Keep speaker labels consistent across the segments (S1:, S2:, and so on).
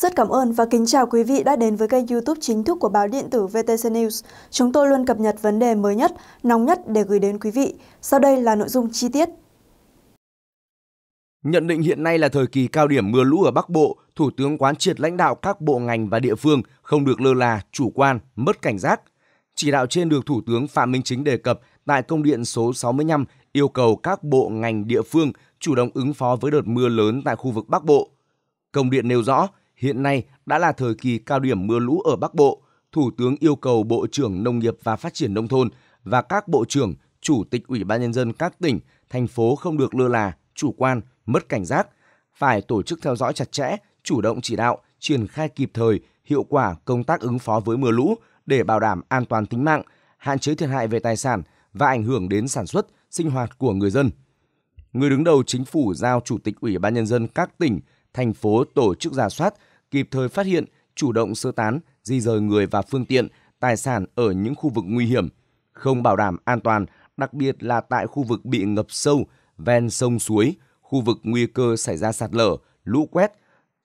S1: Rất cảm ơn và kính chào quý vị đã đến với kênh youtube chính thức của báo điện tử VTC News. Chúng tôi luôn cập nhật vấn đề mới nhất, nóng nhất để gửi đến quý vị. Sau đây là nội dung chi tiết.
S2: Nhận định hiện nay là thời kỳ cao điểm mưa lũ ở Bắc Bộ, Thủ tướng quán triệt lãnh đạo các bộ ngành và địa phương không được lơ là, chủ quan, mất cảnh giác. Chỉ đạo trên được Thủ tướng Phạm Minh Chính đề cập tại công điện số 65 yêu cầu các bộ ngành địa phương chủ động ứng phó với đợt mưa lớn tại khu vực Bắc Bộ. Công điện nêu rõ, Hiện nay đã là thời kỳ cao điểm mưa lũ ở Bắc Bộ, Thủ tướng yêu cầu Bộ trưởng Nông nghiệp và Phát triển Nông thôn và các Bộ trưởng, Chủ tịch Ủy ban Nhân dân các tỉnh, thành phố không được lơ là, chủ quan, mất cảnh giác, phải tổ chức theo dõi chặt chẽ, chủ động chỉ đạo, triển khai kịp thời, hiệu quả công tác ứng phó với mưa lũ để bảo đảm an toàn tính mạng, hạn chế thiệt hại về tài sản và ảnh hưởng đến sản xuất, sinh hoạt của người dân. Người đứng đầu chính phủ giao Chủ tịch Ủy ban Nhân dân các tỉnh, thành phố tổ chức giả soát, kịp thời phát hiện, chủ động sơ tán, di rời người và phương tiện, tài sản ở những khu vực nguy hiểm, không bảo đảm an toàn, đặc biệt là tại khu vực bị ngập sâu, ven sông suối, khu vực nguy cơ xảy ra sạt lở, lũ quét,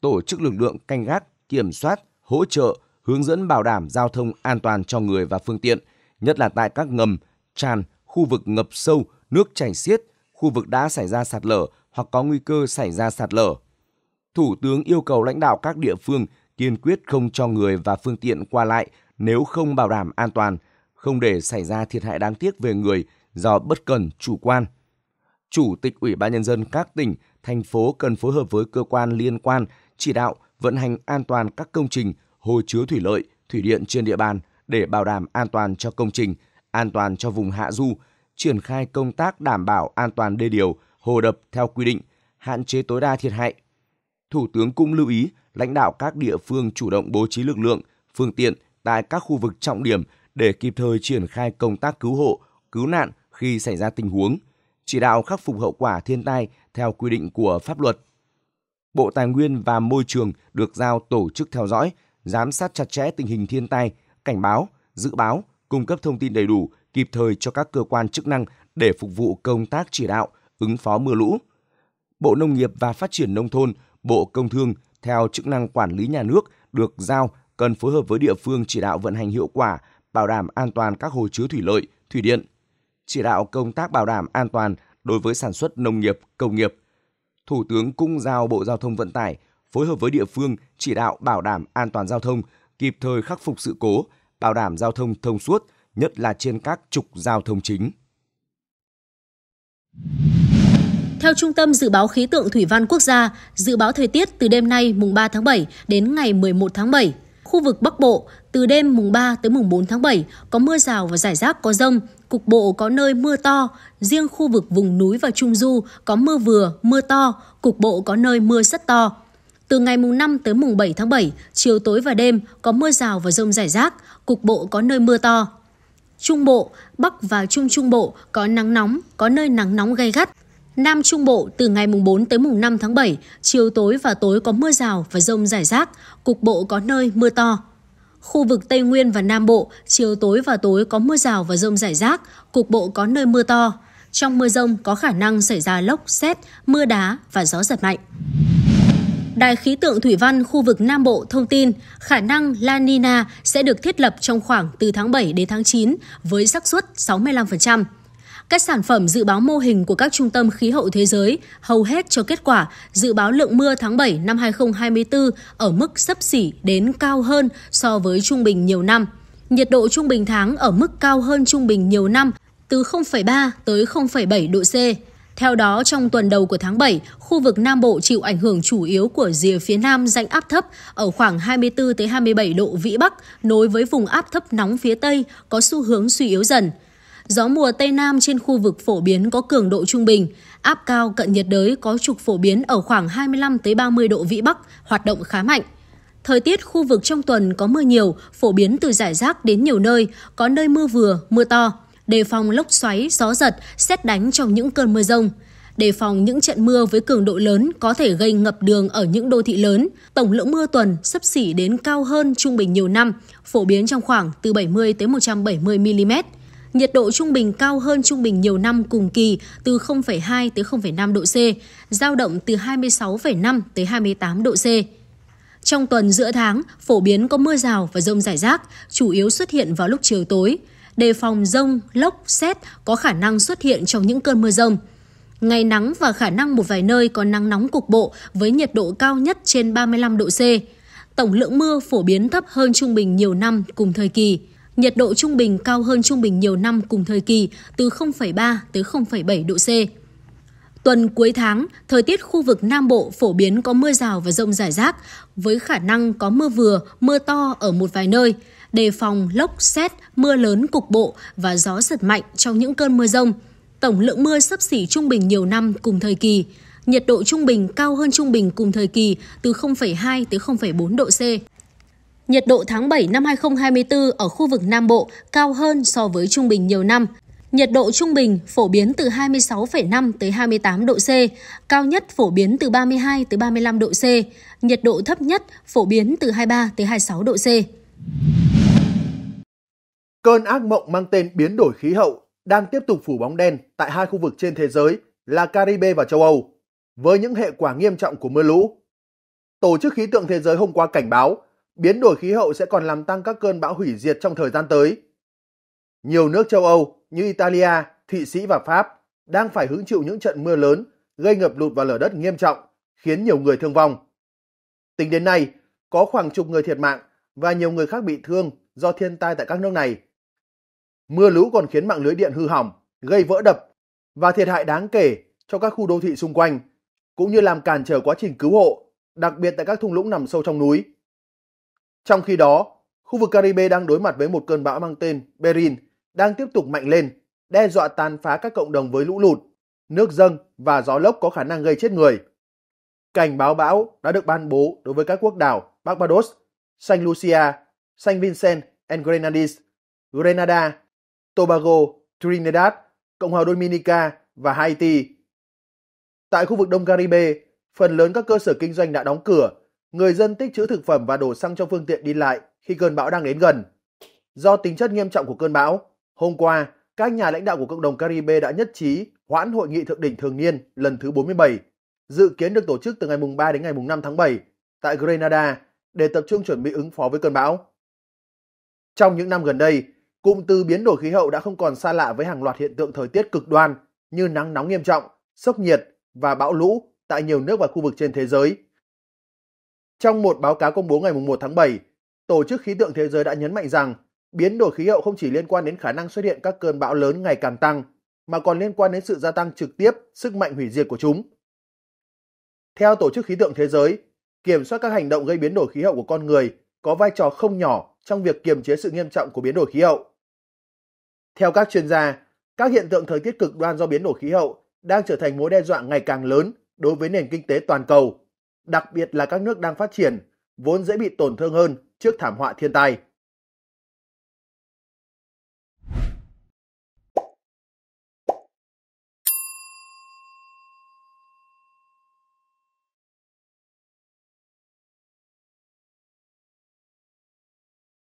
S2: tổ chức lực lượng canh gác, kiểm soát, hỗ trợ, hướng dẫn bảo đảm giao thông an toàn cho người và phương tiện, nhất là tại các ngầm, tràn, khu vực ngập sâu, nước chảy xiết, khu vực đã xảy ra sạt lở hoặc có nguy cơ xảy ra sạt lở, Thủ tướng yêu cầu lãnh đạo các địa phương kiên quyết không cho người và phương tiện qua lại nếu không bảo đảm an toàn, không để xảy ra thiệt hại đáng tiếc về người do bất cần chủ quan. Chủ tịch Ủy ban nhân dân các tỉnh, thành phố cần phối hợp với cơ quan liên quan chỉ đạo vận hành an toàn các công trình hồ chứa thủy lợi, thủy điện trên địa bàn để bảo đảm an toàn cho công trình, an toàn cho vùng hạ du, triển khai công tác đảm bảo an toàn đê điều, hồ đập theo quy định, hạn chế tối đa thiệt hại Thủ tướng cũng lưu ý lãnh đạo các địa phương chủ động bố trí lực lượng, phương tiện tại các khu vực trọng điểm để kịp thời triển khai công tác cứu hộ, cứu nạn khi xảy ra tình huống, chỉ đạo khắc phục hậu quả thiên tai theo quy định của pháp luật. Bộ Tài nguyên và Môi trường được giao tổ chức theo dõi, giám sát chặt chẽ tình hình thiên tai, cảnh báo, dự báo, cung cấp thông tin đầy đủ, kịp thời cho các cơ quan chức năng để phục vụ công tác chỉ đạo, ứng phó mưa lũ. Bộ Nông nghiệp và Phát triển Nông thôn Bộ Công Thương theo chức năng quản lý nhà nước được giao cần phối hợp với địa phương chỉ đạo vận hành hiệu quả, bảo đảm an toàn các hồ chứa thủy lợi, thủy điện, chỉ đạo công tác bảo đảm an toàn đối với sản xuất nông nghiệp, công nghiệp. Thủ tướng cũng giao Bộ Giao thông Vận tải phối hợp với địa phương chỉ đạo bảo đảm an toàn giao thông, kịp thời khắc phục sự cố, bảo đảm giao thông thông suốt, nhất là trên các trục giao thông chính.
S1: Theo Trung tâm Dự báo Khí tượng Thủy văn Quốc gia, dự báo thời tiết từ đêm nay mùng 3 tháng 7 đến ngày 11 tháng 7. Khu vực Bắc Bộ, từ đêm mùng 3 tới mùng 4 tháng 7, có mưa rào và rải rác có rông, cục bộ có nơi mưa to, riêng khu vực vùng núi và Trung Du có mưa vừa, mưa to, cục bộ có nơi mưa rất to. Từ ngày mùng 5 tới mùng 7 tháng 7, chiều tối và đêm có mưa rào và rông rải rác, cục bộ có nơi mưa to. Trung Bộ, Bắc và Trung Trung Bộ có nắng nóng, có nơi nắng nóng gay gắt, Nam Trung Bộ từ ngày mùng 4 tới mùng 5 tháng 7, chiều tối và tối có mưa rào và rông rải rác, cục bộ có nơi mưa to. Khu vực Tây Nguyên và Nam Bộ, chiều tối và tối có mưa rào và rông rải rác, cục bộ có nơi mưa to. Trong mưa rông có khả năng xảy ra lốc, xét, mưa đá và gió giật mạnh. Đài khí tượng Thủy văn khu vực Nam Bộ thông tin khả năng La Nina sẽ được thiết lập trong khoảng từ tháng 7 đến tháng 9 với xác suất 65%. Các sản phẩm dự báo mô hình của các trung tâm khí hậu thế giới hầu hết cho kết quả dự báo lượng mưa tháng 7 năm 2024 ở mức sấp xỉ đến cao hơn so với trung bình nhiều năm. Nhiệt độ trung bình tháng ở mức cao hơn trung bình nhiều năm từ 0,3 tới 0,7 độ C. Theo đó, trong tuần đầu của tháng 7, khu vực Nam Bộ chịu ảnh hưởng chủ yếu của rìa phía Nam rãnh áp thấp ở khoảng 24 tới 27 độ vĩ Bắc nối với vùng áp thấp nóng phía Tây có xu hướng suy yếu dần. Gió mùa Tây Nam trên khu vực phổ biến có cường độ trung bình, áp cao cận nhiệt đới có trục phổ biến ở khoảng 25 tới 30 độ vĩ Bắc, hoạt động khá mạnh. Thời tiết khu vực trong tuần có mưa nhiều, phổ biến từ giải rác đến nhiều nơi, có nơi mưa vừa, mưa to, đề phòng lốc xoáy, gió giật, xét đánh trong những cơn mưa rông. Đề phòng những trận mưa với cường độ lớn có thể gây ngập đường ở những đô thị lớn. Tổng lượng mưa tuần sấp xỉ đến cao hơn trung bình nhiều năm, phổ biến trong khoảng từ 70 tới 170 mm nhiệt độ trung bình cao hơn trung bình nhiều năm cùng kỳ từ 0,2 tới 0,5 độ C, giao động từ 26,5 tới 28 độ C. Trong tuần giữa tháng, phổ biến có mưa rào và rông rải rác, chủ yếu xuất hiện vào lúc chiều tối. Đề phòng rông, lốc, xét có khả năng xuất hiện trong những cơn mưa rông. Ngày nắng và khả năng một vài nơi có nắng nóng cục bộ với nhiệt độ cao nhất trên 35 độ C. Tổng lượng mưa phổ biến thấp hơn trung bình nhiều năm cùng thời kỳ nhiệt độ trung bình cao hơn trung bình nhiều năm cùng thời kỳ từ 0,3 tới 0,7 độ C. Tuần cuối tháng, thời tiết khu vực Nam Bộ phổ biến có mưa rào và rông rải rác, với khả năng có mưa vừa, mưa to ở một vài nơi, đề phòng lốc, xét, mưa lớn cục bộ và gió giật mạnh trong những cơn mưa rông. Tổng lượng mưa sấp xỉ trung bình nhiều năm cùng thời kỳ, nhiệt độ trung bình cao hơn trung bình cùng thời kỳ từ 0,2 tới 0,4 độ C. Nhiệt độ tháng 7 năm 2024 ở khu vực Nam Bộ cao hơn so với trung bình nhiều năm. Nhiệt độ trung bình phổ biến từ 26,5 tới 28 độ C, cao nhất phổ biến từ 32 tới 35 độ C, nhiệt độ thấp nhất phổ biến từ 23 tới 26 độ C.
S3: Cơn ác mộng mang tên biến đổi khí hậu đang tiếp tục phủ bóng đen tại hai khu vực trên thế giới là Caribe và châu Âu, với những hệ quả nghiêm trọng của mưa lũ. Tổ chức Khí tượng Thế giới hôm qua cảnh báo biến đổi khí hậu sẽ còn làm tăng các cơn bão hủy diệt trong thời gian tới. Nhiều nước châu Âu như Italia, Thụy Sĩ và Pháp đang phải hứng chịu những trận mưa lớn gây ngập lụt và lở đất nghiêm trọng, khiến nhiều người thương vong. Tính đến nay, có khoảng chục người thiệt mạng và nhiều người khác bị thương do thiên tai tại các nước này. Mưa lũ còn khiến mạng lưới điện hư hỏng, gây vỡ đập và thiệt hại đáng kể cho các khu đô thị xung quanh, cũng như làm cản trở quá trình cứu hộ, đặc biệt tại các thung lũng nằm sâu trong núi. Trong khi đó, khu vực Caribe đang đối mặt với một cơn bão mang tên Berin đang tiếp tục mạnh lên, đe dọa tàn phá các cộng đồng với lũ lụt, nước dâng và gió lốc có khả năng gây chết người. Cảnh báo bão đã được ban bố đối với các quốc đảo Barbados, Saint Lucia, Saint Vincent and Grenadines, Grenada, Tobago, Trinidad, Cộng hòa Dominica và Haiti. Tại khu vực Đông Caribe, phần lớn các cơ sở kinh doanh đã đóng cửa người dân tích trữ thực phẩm và đổ xăng cho phương tiện đi lại khi cơn bão đang đến gần. Do tính chất nghiêm trọng của cơn bão, hôm qua, các nhà lãnh đạo của cộng đồng Caribe đã nhất trí hoãn hội nghị thượng đỉnh thường niên lần thứ 47, dự kiến được tổ chức từ ngày mùng 3 đến ngày mùng 5 tháng 7 tại Grenada để tập trung chuẩn bị ứng phó với cơn bão. Trong những năm gần đây, cụm từ biến đổi khí hậu đã không còn xa lạ với hàng loạt hiện tượng thời tiết cực đoan như nắng nóng nghiêm trọng, sốc nhiệt và bão lũ tại nhiều nước và khu vực trên thế giới. Trong một báo cáo công bố ngày 1 tháng 7, Tổ chức Khí tượng Thế giới đã nhấn mạnh rằng biến đổi khí hậu không chỉ liên quan đến khả năng xuất hiện các cơn bão lớn ngày càng tăng, mà còn liên quan đến sự gia tăng trực tiếp sức mạnh hủy diệt của chúng. Theo Tổ chức Khí tượng Thế giới, kiểm soát các hành động gây biến đổi khí hậu của con người có vai trò không nhỏ trong việc kiềm chế sự nghiêm trọng của biến đổi khí hậu. Theo các chuyên gia, các hiện tượng thời tiết cực đoan do biến đổi khí hậu đang trở thành mối đe dọa ngày càng lớn đối với nền kinh tế toàn cầu đặc biệt là các nước đang phát triển, vốn dễ bị tổn thương hơn trước thảm họa thiên tai.